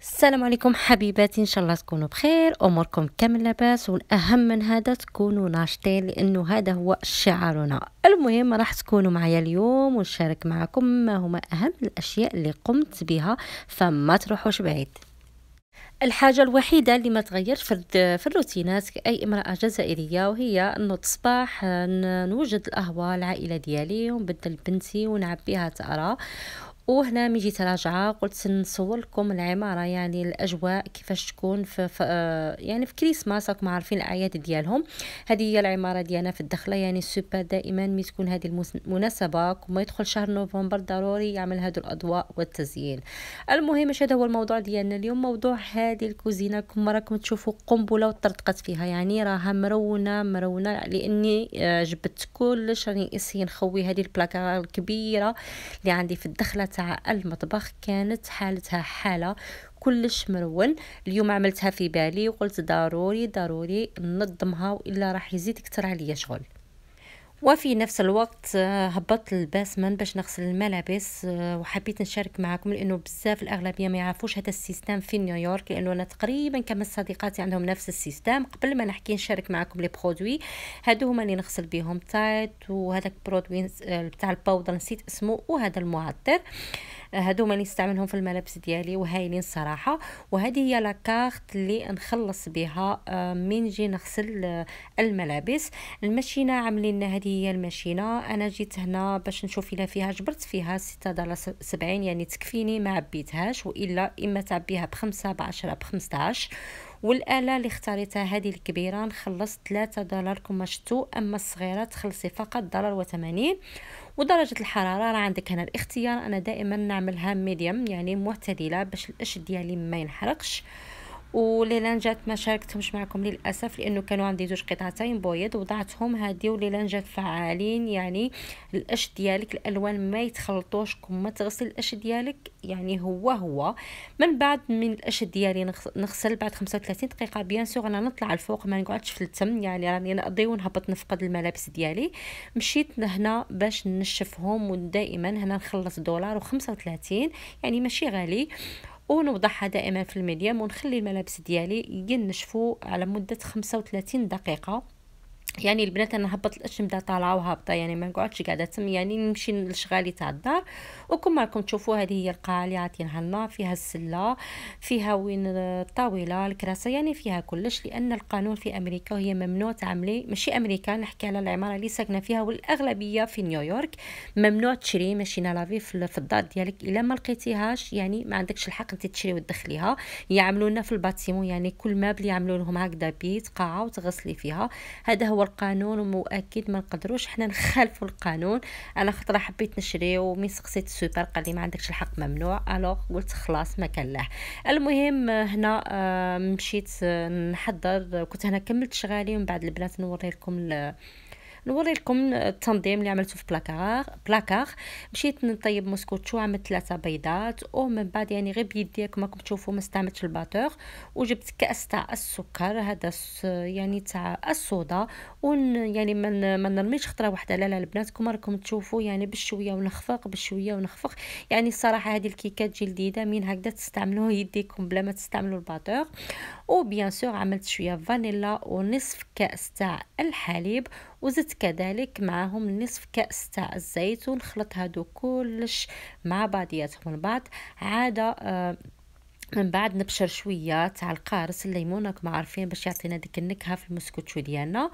السلام عليكم حبيباتي ان شاء الله تكونوا بخير اموركم كامل لاباس والاهم من هذا تكونوا ناشطين لانه هذا هو شعارنا المهم راح تكونوا معايا اليوم ونشارك معكم ما هما اهم الاشياء اللي قمت بها فما تروحوش بعيد الحاجة الوحيدة اللي ما تغير في في الروتينات كأي امرأة جزائرية وهي نوض تصبح نوجد القهوة العائلة ديالي ونبدل بنتي ونعبيها تقرا وهنا من جيت راجعه قلت نصور لكم العماره يعني الاجواء كيفاش تكون في, في يعني في كريسماس راكم عارفين الاعياد ديالهم هذه هي العماره ديالنا في الدخله يعني سوبر دائما ملي تكون هذه المناسبه وما يدخل شهر نوفمبر ضروري يعمل هذه الاضواء والتزيين المهم هذا هو الموضوع ديالنا اليوم موضوع هذه الكوزينه كما راكم تشوفوا قنبله وطرطقت فيها يعني راها مرونه مرونه لاني آه، جبت كلش راني نسي نخوي هذه البلاكار الكبيره اللي عندي في الدخله تاع المطبخ كانت حالتها حالة كلش مرول اليوم عملتها في بالي وقلت ضروري ضروري ننظمها والا راح يزيد يكثر عليا شغل وفي نفس الوقت آه، هبطت الباسمن باش نغسل الملابس آه، وحبيت نشارك معكم لانه بزاف الاغلبيه ما يعرفوش هذا السيستم في نيويورك لانه انا تقريبا كما صديقاتي عندهم نفس السيستم قبل ما نحكي نشارك معكم لي برودوي هادو هما اللي نغسل بهم تايت وهذاك برودوي آه، بتاع الباودر نسيت اسمه وهذا المعطر هادو نستعملهم في الملابس ديالي وهايلين صراحه وهذه هي لاكارت اللي نخلص بها آه، من جي نغسل آه، الملابس المشينة عاملين هذه هي المشينة انا جيت هنا باش نشوف الا فيها جبرت فيها ستة دولار سبعين يعني تكفيني ما عبيتهاش والا اما تعبيها بخمسة بعشرة بخمسطاش والاله اللي اختاريتها هذه الكبيره نخلص 3 دولار كما شفتوا اما الصغيره تخلصي فقط دولار و80 ودرجه الحراره راه عندك هنا الاختيار انا دائما نعملها ميديوم يعني معتدله باش القش ديالي ما ينحرقش وليلان جات ما شاركتهمش معكم للاسف لانه كانوا عندي زوج قطعتين بويض وضعتهم هادي وليلان جات فعالين يعني الاش ديالك الالوان ما يتخلطوش كما تغسل الاش ديالك يعني هو هو من بعد من الاش ديالي نغسل بعد 35 دقيقه بيان سور انا نطلع الفوق ما نقعدش في التم يعني راني نقضي ونهبط نفقد الملابس ديالي مشيت لهنا باش نشفهم ودائما هنا نخلص دولار و35 يعني ماشي غالي ونوضعها دائما في الميديم ونخلي الملابس ديالي ينشفوا على مده 35 دقيقه يعني البنات انا هبط الاجنده طالعه وهابطه يعني ما نقعدش قاعده تم يعني نمشي لشغالي تاع الدار وكم راكم تشوفوا هذه هي القاعه اللي عاطينها يعني لنا فيها السله فيها وين الطاوله الكراسه يعني فيها كلش لان القانون في امريكا وهي ممنوع تعملي ماشي امريكا نحكي على العماره اللي ساكنه فيها والاغلبيه في نيويورك ممنوع تشري ماشي لافي في الدار ديالك الا ما لقيتيهاش يعني ما عندكش الحق انت تشري وتدخليها يعملونا لنا في الباتيمون يعني كل بلي يعملوا لهم هكذا بيت قاعه وتغسلي فيها هذا هو القانون ومؤكد ما نقدروش حنا نخالفوا القانون انا خطره حبيت نشري ومي سقسيت السوبر قال لي ما عندكش الحق ممنوع الوغ قلت خلاص ما كان له المهم هنا آه، مشيت آه، نحضر كنت هنا كملت شغالي ومن بعد البنات نوري لكم نوري لكم التنظيم اللي عملته في بلاكار بلاكار مشيت نطيب موسكوتشو عملت ثلاثه بيضات ومن بعد يعني غير بيدي كما راكم تشوفوا ما استعملتش الباتور وجبت كاس تاع السكر هذا يعني تاع الصودا ون يعني من ما نرميش خطره واحده لا لا البنات كما راكم تشوفوا يعني بالشويه ونخفق بالشويه ونخفق يعني الصراحه هذه الكيكات لذيذه من هكذا تستعملوه يديكم بلا ما تستعملوا الباتور وبيان سور عملت شويه فانيلا ونصف كاس تاع الحليب وزدت كذلك معهم نصف كأس تاع الزيت ونخلط هادو كلش مع بعضياتهم البعض عادة آه، من بعد نبشر شويه تاع القارص الليمون راكم عارفين باش يعطينا ديك النكهه في المسكوتشو ديالنا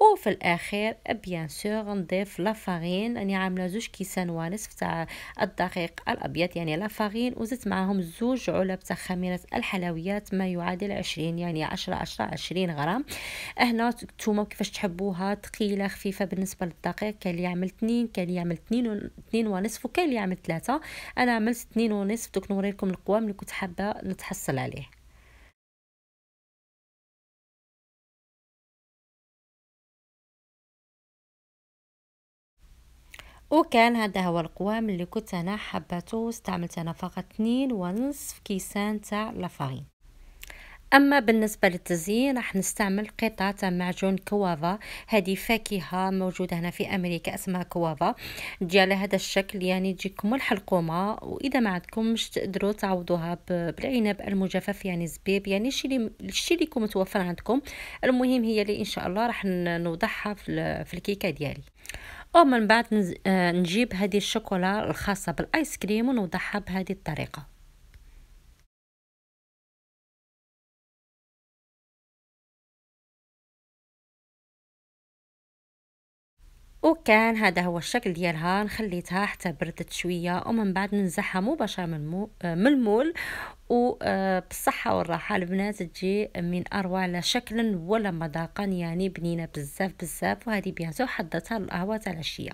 وفي الاخير بيان سور نضيف فارين راني يعني عامله زوج كيسان ونصف تاع الدقيق الابيض يعني لا فارين وزدت معاهم زوج علب تاع خميره الحلويات ما يعادل 20 يعني 10 10 20 غرام هنا نتوما كيفاش تحبوها ثقيله خفيفه بالنسبه للدقيق كاين اللي يعمل 2 كاين اللي يعمل 2 2 ونصف وكاين اللي يعمل 3 انا عملت 2 ونصف دوك نوري لكم القوام اللي كنت حابه نتحصل عليه وكان هذا هو القوام اللي كنت انا حبته استعملت انا فقط 2 ونصف كيسان تاع لافارين اما بالنسبه للتزيين راح نستعمل قطعه تاع معجون كوافا هذه فاكهه موجوده هنا في امريكا اسمها كوافا تجي على هذا الشكل يعني تجيكم ملح القومه واذا ما عندكمش تقدروا تعوضوها بالعنب المجفف يعني زبيب يعني الشيء الشيء اللي متوفر عندكم المهم هي اللي ان شاء الله راح نوضحها في الكيكه ديالي ومن بعد آه، نجيب هذه الشوكولا الخاصه بالايس كريم ونوضعها بهذه الطريقه وكان هذا هو الشكل ديالها نخليتها حتى بردت شويه ومن بعد ننزعها مباشره من من المول وبالصحة آه، والراحة البنات تجي من أروع لا شكلا ولا مذاقا يعني بنينة بزاف بزاف وهذه بيانتو حضرتها للقهوة تاع العشية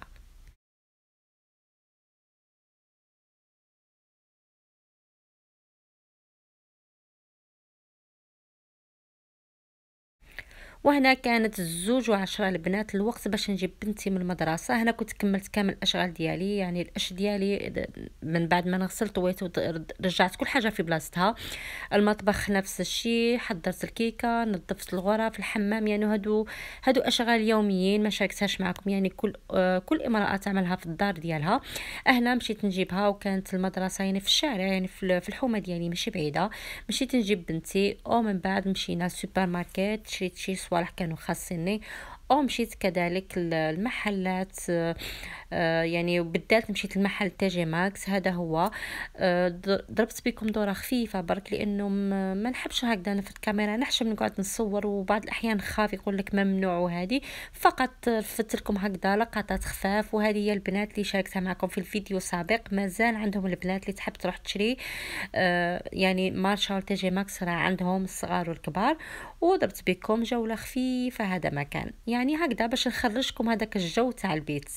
وهنا كانت الزوج وعشرة البنات الوقت باش نجيب بنتي من المدرسة هنا كنت كملت كامل الأشغال ديالي يعني الأش ديالي من بعد ما نغسل طويت ورجعت كل حاجة في بلاصتها المطبخ نفس الشيء حضرت الكيكة نظفت الغرف الحمام يعني هادو هادو أشغال يوميين ما شاركتهاش معكم يعني كل آه كل امرأة تعملها في الدار ديالها هنا مشيت نجيبها وكانت المدرسة يعني في الشارع يعني في الحومة ديالي ماشي بعيدة مشيت نجيب بنتي ومن بعد مشينا السوبر ماركت شريت شي صوالح كانوا خاصيني أو مشيت كذلك المحلات آه، آه، يعني بالذات مشيت لمحل تاجي ماكس هذا هو آه، ضربت بكم دورة خفيفة برك لأنه ما نحبش هكذا أنا في الكاميرا نحشم نقعد نصور وبعض الأحيان خاف يقول لك ممنوع وهذه فقط رفدت لكم هكذا لقطات خفاف وهذه هي البنات اللي شاركتها معكم في الفيديو السابق مازال عندهم البنات اللي تحب تروح تشري يعني مارشال تاجي ماكس راه عندهم الصغار والكبار وضربت بكم جولة خفيفة هذا مكان يعني يعني هكذا باش نخرجكم هذاك الجو تاع البيت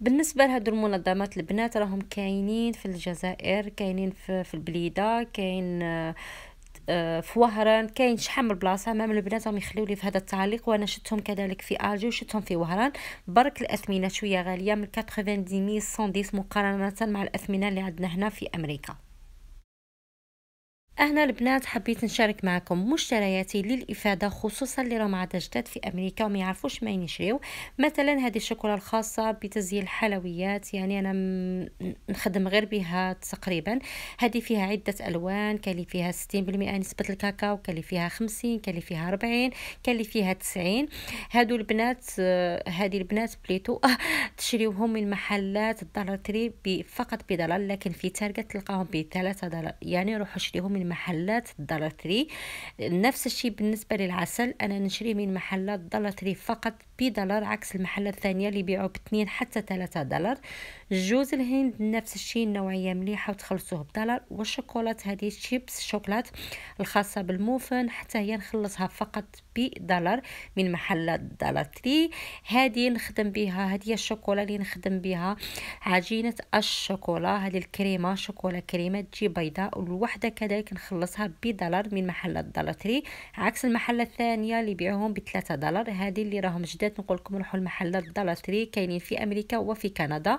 بالنسبه لهاد المنظمات البنات راهم كاينين في الجزائر كاينين في, في البليده كاين آه، آه، في وهران كاين شحال من بلاصه مام البنات راهم يخليو لي في هذا التعليق وانا شفتهم كذلك في الجي وشفتهم في وهران برك الاثمنه شويه غاليه من 90 110 مقارنه مع الاثمنه اللي عندنا هنا في امريكا أهنا البنات حبيت نشارك معكم مشترياتي للافاده خصوصا اللي راهم عاد جداد في امريكا وما يعرفوش ما يشريو مثلا هذه الشوكولا الخاصه بتزيين الحلويات يعني انا نخدم غير بها تقريبا هذه فيها عده الوان كالي لي فيها 60% نسبه الكاكاو كالي لي فيها 50 كالي لي فيها 40 كالي لي فيها 90 هادو البنات هذه البنات بليتو تشريوهم من محلات الدولار تري فقط بدولار لكن في تارجت تلقاهم ب 3 دولار يعني روحوا شريهم من محلات تري نفس الشيء بالنسبه للعسل انا نشري من محلات تري فقط بدولار عكس المحل الثانية اللي بيعوا باتنين حتى ثلاثة دولار جوز الهند نفس الشيء نوعية مليحة وتخلصوه بدولار والشوكولات هذه شيبس شوكولات الخاصة بالموفن حتى هي نخلصها فقط بدولار من محل دولار تري هذه نخدم بها هذه الشوكولا اللي نخدم بها عجينة الشوكولا هذه الكريمة شوكولا كريمة تجي بيضاء والوحدة كذلك نخلصها بدولار من محل دولار تري عكس المحل الثانية اللي يبيعوهم بثلاثة دولار هذه اللي راهم جداد بالذات نقول لكم روحوا المحلات دالاتري كاينين في امريكا وفي كندا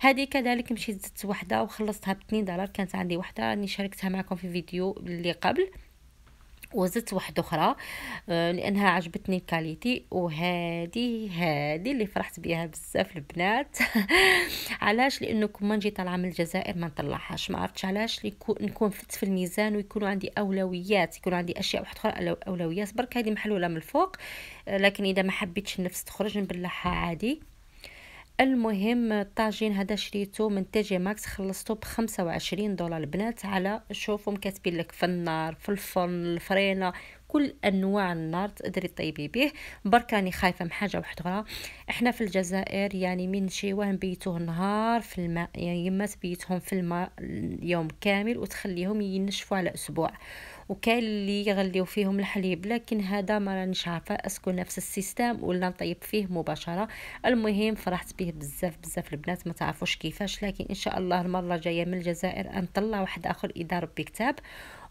هذه كذلك مشيت زدت وحده وخلصتها ب 2 دولار كانت عندي وحده راني شاركتها معكم في فيديو اللي قبل وزدت واحده اخرى آه، لانها عجبتني الكاليتي وهادي هادي اللي فرحت بيها بزاف البنات علاش لانه كما نجي طالعه من الجزائر ما نطلعهاش ما عرفتش علاش نكون فت في الميزان ويكونوا عندي اولويات يكون عندي اشياء واحده اخرى اولويات برك هذه محلوله من الفوق آه، لكن اذا ما حبيتش النفس تخرج نبلعها عادي المهم الطاجين هذا شريته من تيجي ماكس خلصته بخمسة 25 دولار البنات على شوفهم كاتبين لك في النار في الفرن الفرينة كل انواع النار تقدري طيبي به بركاني خايفه من حاجه واحده اخرى احنا في الجزائر يعني من شيوه نبيتوه نهار في الماء يعني يما تبيتهم في الماء يوم كامل وتخليهم ينشفوا على اسبوع وكاين اللي يغليو فيهم الحليب لكن هذا ما رانيش عارفه اسكو نفس السيستم ولا نطيب فيه مباشره المهم فرحت به بزاف بزاف البنات ما تعرفوش كيفاش لكن ان شاء الله المره الجايه من الجزائر نطلع واحد اخر اذا ربي كتاب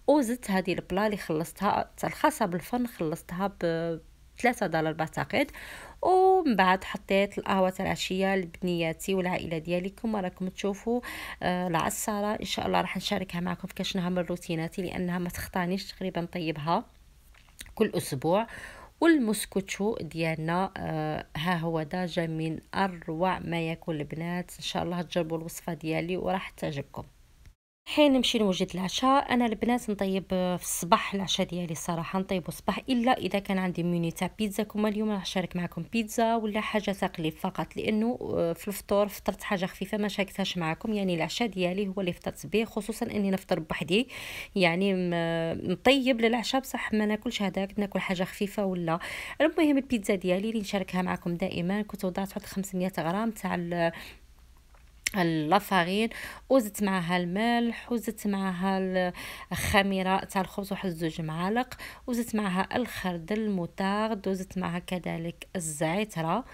وزدت هذه البلا اللي خلصتها الخاصه بالفن خلصتها ب 3 دولار بعتقد ومن بعد حطيت القهوه تاع العشيه لبنياتي والعائله ديالي كما راكم تشوفوا آه، العصاره ان شاء الله راح نشاركها معكم في كاش نهار من روتيناتي لانها ما تخطانيش تقريبا نطيبها كل اسبوع والمسكوتشو ديالنا آه، ها هو دا جا من اروع ما ياكل البنات ان شاء الله تجربوا الوصفه ديالي وراح تعجبكم حين نمشي نوجد العشاء انا البنات نطيب آه، في الصباح العشاء ديالي صراحه نطيبو الصباح الا اذا كان عندي ميني تاع بيتزا كما اليوم راح نشارك معكم بيتزا ولا حاجه تقليد فقط لانه آه، في الفطور فطرت حاجه خفيفه ما شاركتهاش معكم يعني العشاء ديالي هو اللي فطرت به خصوصا اني نفطر بوحدي يعني نطيب للعشاء بصح ما ناكلش هذاك ناكل حاجه خفيفه ولا المهم البيتزا ديالي اللي نشاركها معكم دائما كنت وضعت واحد 500 غرام تاع لافارين وزدت معها الملح وزدت معها الخميره تاع الخبز واحد زوج معالق وزدت معها الخردل الموتارد وزدت معها كذلك الزعتره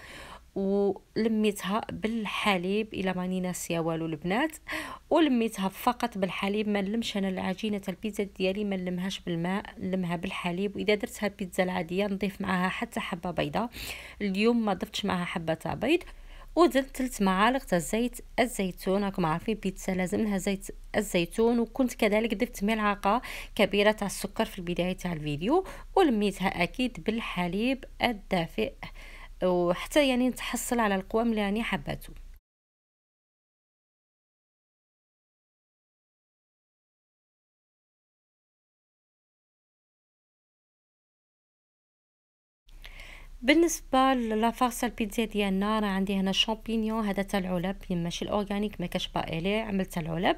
ولميتها بالحليب الا ماني ناسيه والو البنات ولميتها فقط بالحليب ما نلمش انا العجينه تاع البيتزا ديالي ما نلمهاش بالماء نلمها بالحليب واذا درتها البيتزا العاديه نضيف معها حتى حبه بيضه اليوم ما ضفتش معها حبه تاع بيض وزدت ثلاث معالق تاع زيت الزيتون راكم عارفين بيتزا لازم لها زيت الزيتون وكنت كذلك ضفت ملعقه كبيره تاع السكر في البدايه تاع الفيديو ولميتها اكيد بالحليب الدافئ وحتى يعني نتحصل على القوام اللي راني حباته بالنسبه لافارس البيتزا ديالنا راه عندي هنا شامبينيون هذا تاع العلب ماشي الاورغانيك ما كاش باقي ليه عملت العلب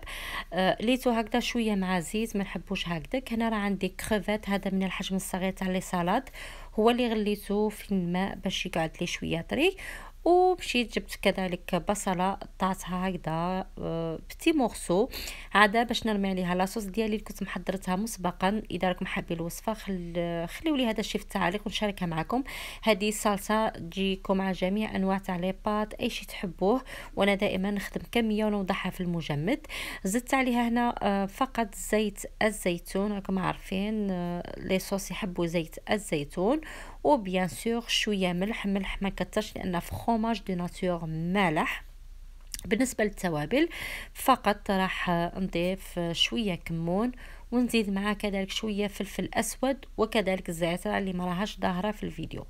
آه ليتو هكذا شويه مع زيت ما نحبوش هكذاك هنا راه عندي كريفات هذا من الحجم الصغير تاع لي سالاد هو اللي غليته في الماء باش يقعد لي شويه طري ومشيت جبت كذلك بصله قطعتها هكذا آه، بتي مورسو عاده باش نرمي عليها لاصوص ديالي اللي كنت محضرتها مسبقا اذا راكم حابين الوصفه خل... خليو لي هذا الشيء في التعليق ونشاركها معكم هذه الصلصه تجيكم مع جميع انواع تاع لي بات اي شيء تحبوه وانا دائما نخدم كميه ونوضعها في المجمد زدت عليها هنا آه، فقط زيت الزيتون راكم عارفين آه، لي صوص يحبوا زيت الزيتون وبيان سور شويه ملح ملح ما كترش لان فخوماج دو ناتور مالح بالنسبه للتوابل فقط راح نضيف شويه كمون ونزيد معاه كذلك شويه فلفل اسود وكذلك الزعتر اللي ما راهاش ظاهره في الفيديو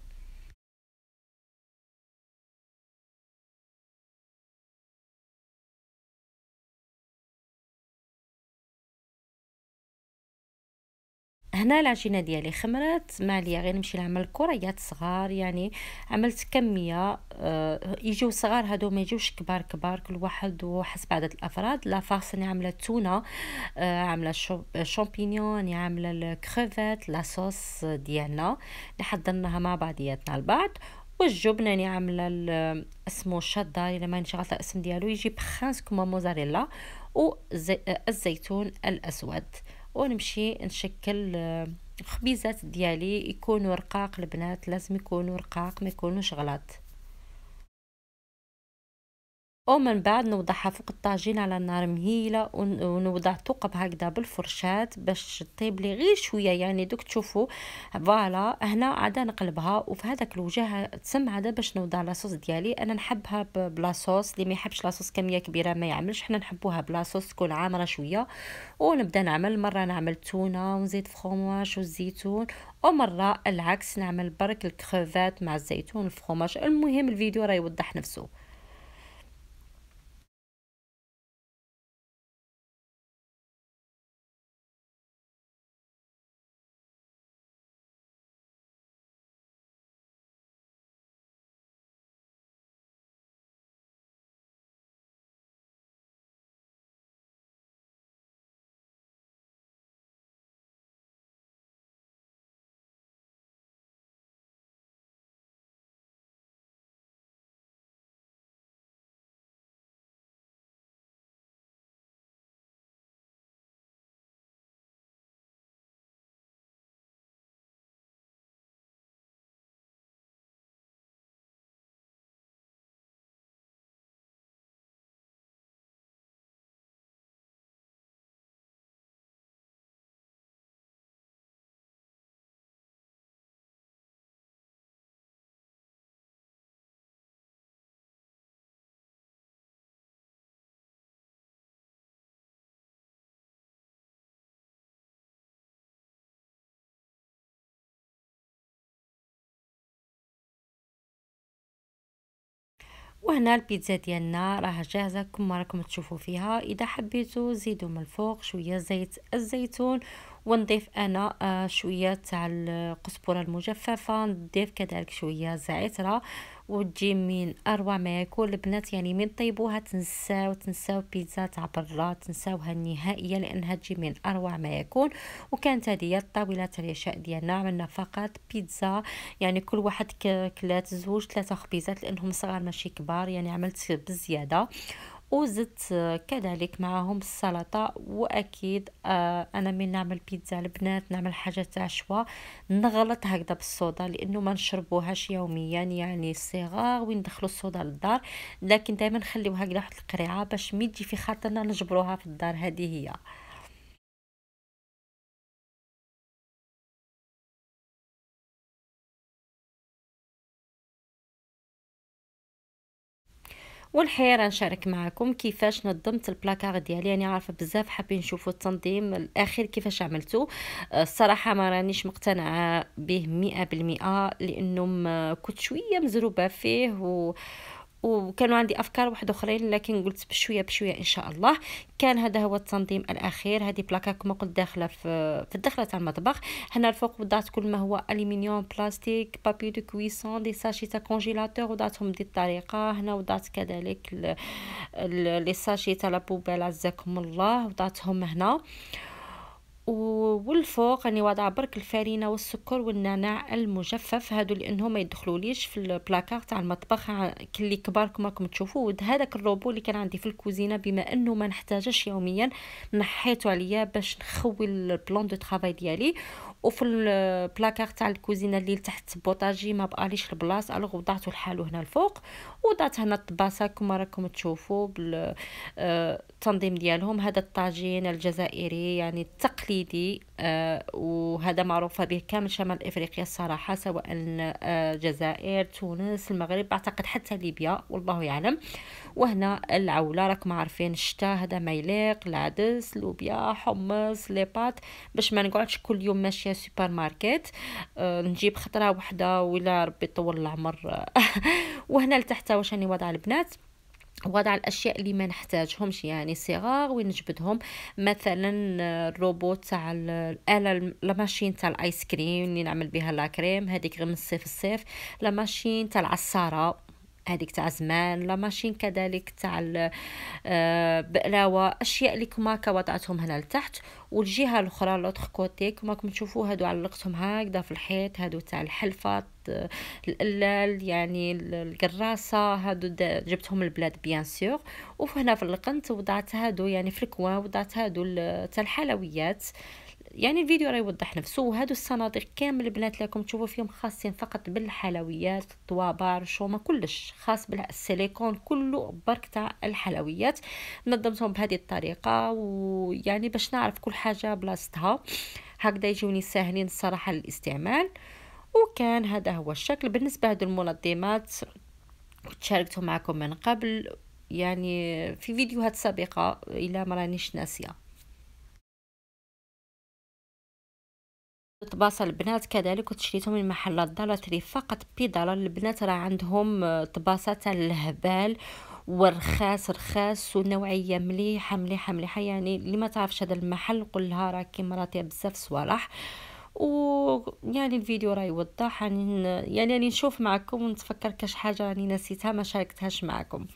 هنا العجينه ديالي خمرات ما عليا غير نمشي نعمل كريات صغار يعني عملت كميه آه يجيو صغار هادو ما يجيوش كبار كبار كل واحد وحسب عدد الافراد لا فارس انا عامله التونه آه عامله الشامبينيون عامله لا لاصوص ديالنا حضرناها مع بعضياتنا البعض والجبنه اللي عامله اسمه الشدار الا ما نشغلت الاسم ديالو يجي بخانس كما موزاريلا والزيتون آه، الاسود ونمشي نشكل الخبيزات آه، ديالي يكونوا رقاق البنات لازم يكونوا رقاق ما يكونوش غلط ومن بعد نوضعها فوق الطاجين على نار مهيله ونوضع ثقب هكذا بالفرشاة باش تطيب لي غير شويه يعني دوك تشوفوا فوالا هنا عاد نقلبها وفي هذاك الوجه تسمع عاد باش نوضع لاصوص ديالي انا نحبها بلاصوص اللي ما يحبش لاصوص كميه كبيره ما يعملش حنا نحبوها بلاصوص تكون عامره شويه ونبدا نعمل مره نعمل تونه ونزيد فخوماج والزيتون ومره العكس نعمل برك الكروفات مع الزيتون والفخوماج المهم الفيديو راه يوضح نفسه وهنا البيتزا ديالنا راه جاهزه كما راكم تشوفوا فيها اذا حبيتو زيدوا من الفوق شويه زيت الزيتون ونضيف انا آه، شويه تاع القزبره المجففه نضيف كذلك شويه زعتره وتجي من اروع ما يكون البنات يعني من طيبوها تنساو تنساو بيتزا تاع برا تنساوها نهائيا لانها تجي من اروع ما يكون وكانت هذه الطاوله تاع العشاء ديالنا عملنا فقط بيتزا يعني كل واحد كلات زوج ثلاثه خبيزات لانهم صغار ماشي كبار يعني عملت بزياده وزدت آه، كذلك معهم السلطه واكيد آه، انا من نعمل بيتزا البنات نعمل حاجه تاع شوا نغلط هكذا بالصودا لانه ما نشربوهاش يوميا يعني صغار وين الصودا للدار لكن دائما نخليوها هكذا واحد القريعه باش ميجي في خاطرنا نجبروها في الدار هذه هي والحقيقه نشارك معكم كيفاش نظمت البلاكار ديالي يعني عارفه بزاف حابين نشوفوا التنظيم الاخير كيفاش عملته آه، الصراحه ما رانيش مقتنعه به مئة بالمئة لانه كنت شويه مزروبه فيه و وكانوا عندي افكار واحد اخرين لكن قلت بشويه بشويه ان شاء الله كان هذا هو التنظيم الاخير هذه بلاكا كما قلت داخله في في الدخله تاع المطبخ هنا الفوق وضعت كل ما هو الومنيوم بلاستيك بابي دو كويسون دي ساشي تاع كونجيلاتور وضعتهم بدي الطريقه هنا وضعت كذلك لي ساشي تاع لابوبيل عزاكم الله وضعتهم هنا والفوق راني يعني واضعه برك الفرينه والسكر والنعناع المجفف هادو لانهم ما يدخلوليش في البلاكار تاع المطبخ كلي كبار كما راكم تشوفوا هذاك الروبو اللي كان عندي في الكوزينه بما انه ما نحتاجش يوميا نحيته عليا باش نخوي البلون دو طرافاي ديالي وفي البلاكار تاع الكوزينه اللي تحت بوطاجي ما بقاليش البلاص الوغ وضعته لحالو هنا الفوق وضعت هنا الطباسه كما راكم تشوفوا بالتنظيم آه، ديالهم هذا الطاجين الجزائري يعني التقليدي تقليدي آه، وهذا معروف به كامل شمال افريقيا الصراحه سواء آه، الجزائر تونس المغرب اعتقد حتى ليبيا والله يعلم وهنا العوله راكم عارفين الشتاء هذا يليق العدس لوبيا حمص ليبات باش ما نقعدش كل يوم ماشيه سوبر ماركت آه، نجيب خطره واحده ولا ربي يطول العمر وهنا لتحت واش راني البنات وضع الاشياء اللي ما نحتاجهمش يعني صغار وين نجبدهم مثلا آه، الروبوت تاع الاله ماشين تاع الايس كريم اللي نعمل بها لاكريم هذيك غير من الصيف الصيف لاماشين تاع العصاره هذيك تاع زمان لا ماشين كذلك تاع البقلاوه آه، اشياء اللي كما وضعتهم هنا لتحت والجهه الاخرى لوتر كوتي كما راكم تشوفوا هادو علقتهم هكذا في الحيط هادو تاع الحلفات الالال يعني القراصه هادو جبتهم البلاد بيان سور وهنا في القنت وضعت هادو يعني في الكوان وضعت هادو تاع الحلويات آه يعني الفيديو راه يوضح نفسه وهادو الصناديق كامل البنات لكم تشوفوا فيهم خاصين فقط بالحلويات الطوابار شوما كلش خاص بالسيليكون كله برك تاع الحلويات نظمتهم بهذه الطريقه ويعني باش نعرف كل حاجه بلاصتها هكذا يجوني ساهلين الصراحه للاستعمال وكان هذا هو الشكل بالنسبه هذو المنظمات شاركتهم معكم من قبل يعني في فيديوهات سابقه الا مرانيش ناسيه طباصه البنات كذلك كنت من محلات دالاتري فقط بيدالا البنات راه عندهم آه، طباسة تاع الهبال ورخاص رخاص ونوعيه مليحه مليحه مليحه يعني اللي ما تعرفش هذا المحل قول لها راكي مراتي بزاف صوالح و يعني الفيديو راه يوضح يعني يعني نشوف معكم ونتفكر كاش حاجه راني نسيتها ما شاركتهاش معكم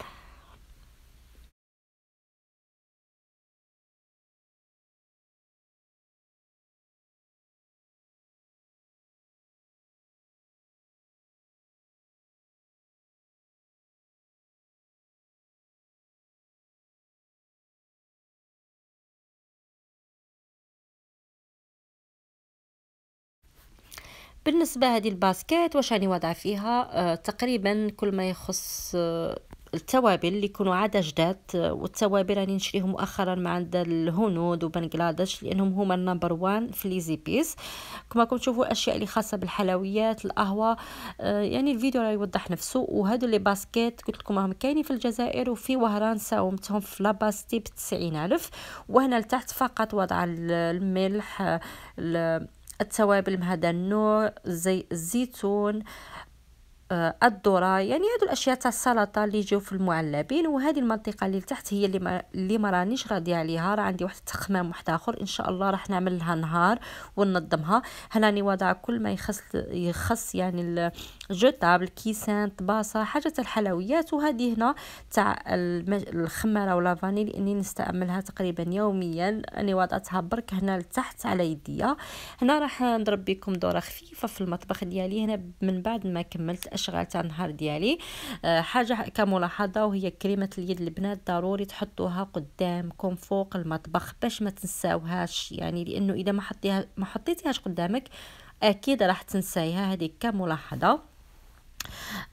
بالنسبة هذه الباسكيت واش راني وضع فيها آه، تقريبا كل ما يخص آه، التوابل اللي يكونوا عادة جداد آه، والتوابل راني نشريهم مؤخرا مع عند الهنود وبنغلاديش لانهم هما النمبر وان في لي كما كنتم تشوفوا الاشياء اللي خاصه بالحلويات القهوه آه يعني الفيديو راه يوضح نفسه وهادو لي باسكيت قلت لكم هم كاينين في الجزائر وفي وهران ساومتهم في لاباستي بتسعين ألف وهنا لتحت فقط وضع الملح التوابل هذا النوع زي الزيتون آه، الذره يعني هادو الاشياء تاع السلطه اللي يجيو في المعلبين وهذه المنطقه اللي لتحت هي اللي ما اللي ما رانيش راضيه عليها راه عندي واحد التخمام واحد اخر ان شاء الله راح نعمل لها نهار وننظمها هنا راني كل ما يخص يخص يعني جوتابل كيسان طباسه حاجه الحلويات وهذه هنا تاع الخماره ولا فاني لاني نستعملها تقريبا يوميا اني وضعتها برك هنا لتحت على يديا هنا راح نضرب بكم دوره خفيفه في المطبخ ديالي هنا من بعد ما كملت اشغال تاع النهار ديالي آه، حاجه كملاحظه وهي كريمه اليد البنات ضروري تحطوها قدامكم فوق المطبخ باش ما تنساوهاش يعني لانه اذا ما ما حطيتيهاش قدامك اكيد راح تنسايها هذه كملاحظه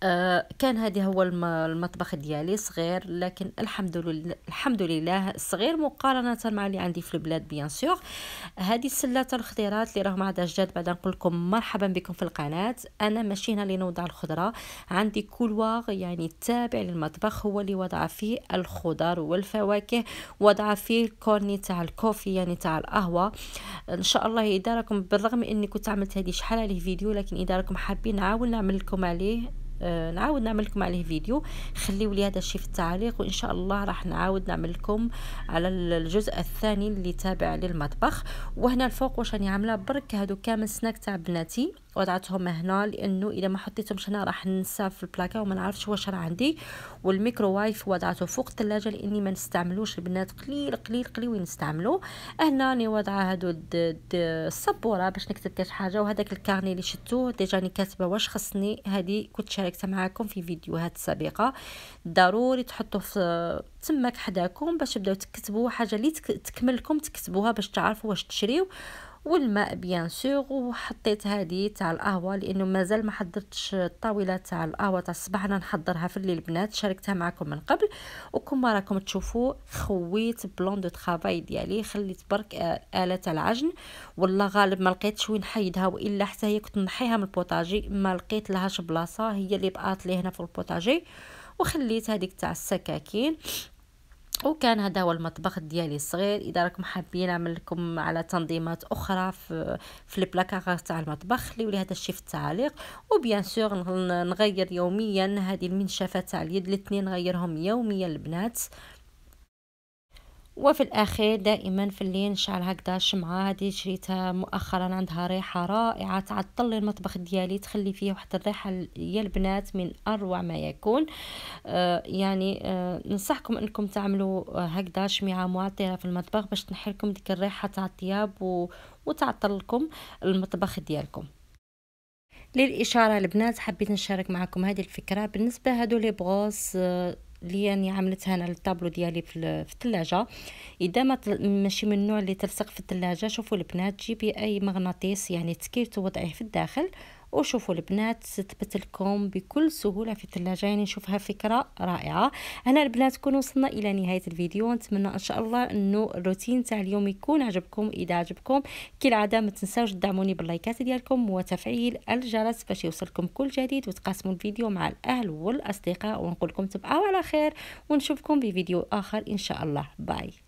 آه، كان هذا هو المطبخ ديالي صغير لكن الحمد لله الحمد لله صغير مقارنه مع اللي عندي في البلاد بيان سور هذه السله الخضيرات اللي راهم عاد جداد بعد نقول لكم مرحبا بكم في القناه انا ماشي هنا اللي نوضع الخضره عندي كولواغ يعني تابع للمطبخ هو اللي وضع فيه الخضر والفواكه وضع فيه الكورني تاع الكوفي يعني تاع القهوه ان شاء الله اذا راكم بالرغم اني كنت عملت هذه شحال عليه فيديو لكن اذا راكم حابين نعاون نعمل لكم عليه آه نعاود نعمل لكم عليه فيديو خليوا لي هذا الشيء في التعليق وان شاء الله راح نعاود نعمل لكم على الجزء الثاني اللي تابع للمطبخ وهنا الفوق واش راني عامله برك هادو كامل سناك تاع بناتي وضعتهم هنا لانه اذا ما حطيتهمش هنا راح ننسى في البلاكا وما نعرفش واش راه عندي والميكروويف وضعته فوق الثلاجه لاني ما نستعملوش البنات قليل قليل قليل وين نستعملو هنا راني واضعه هادو الصبوره باش نكتب كاش حاجه وهذاك الكارني اللي شتوه ديجا راني كاتبه واش خصني هذه كنت شاركتها معكم في فيديوهات سابقه ضروري تحطوا في تماك حداكم باش تبداو تكتبوا حاجه اللي تكملكم تكتبوها باش تعرفوا واش تشريو والماء بيان سور وحطيت هذه تاع القهوه لانه مازال ما حضرتش الطاوله تاع القهوه تاع الصباح انا نحضرها في الليل بنات شاركتها معكم من قبل وكما راكم تشوفوا خويت بلون دو طرافاي ديالي خليت برك اله تاع العجن والله غالب ما لقيتش وين نحيدها والا حتى هي كنت نحيها من البوطاجي ما لقيت لهاش بلاصه هي اللي بقات لي هنا في البوطاجي وخليت هذيك تاع السكاكين وكان هذا هو المطبخ ديالي الصغير اذا راكم حابين نعمل لكم على تنظيمات اخرى في في البلاكار تاع المطبخ خليو لي هذا الشيء في التعليق وبيان سور نغير يوميا هذه المنشفه تاع اليد الاثنين نغيرهم يوميا البنات وفي الأخير دائما في الليل نشعل هكذا الشمعة هذه شريتها مؤخرا عندها ريحة رائعة تعطل المطبخ ديالي تخلي فيه واحد الريحة يا البنات من أروع ما يكون آه يعني آه ننصحكم أنكم تعملوا آه، هكذا شميعة معطرة في المطبخ باش تنحي لكم ديك الريحة تاع الطياب و... وتعطل لكم المطبخ ديالكم للإشارة البنات حبيت نشارك معكم هذه الفكرة بالنسبة هادو لي بغوص آه، اللي يعني عملتها انا للطابلو ديالي في الثلاجه اذا ما ماشي من النوع اللي تلصق في الثلاجه شوفوا البنات جيبي اي مغناطيس يعني تسكيرت وضعيه في الداخل وشوفوا البنات ثبت لكم بكل سهوله في الثلاجه يعني نشوفها فكره رائعه هنا البنات كون وصلنا الى نهايه الفيديو نتمنى ان شاء الله انه الروتين تاع اليوم يكون عجبكم اذا عجبكم كالعاده ما تنساوش تدعموني باللايكات ديالكم وتفعيل الجرس باش يوصلكم كل جديد وتقاسموا الفيديو مع الاهل والاصدقاء ونقول لكم تبقاو على خير ونشوفكم بفيديو اخر ان شاء الله باي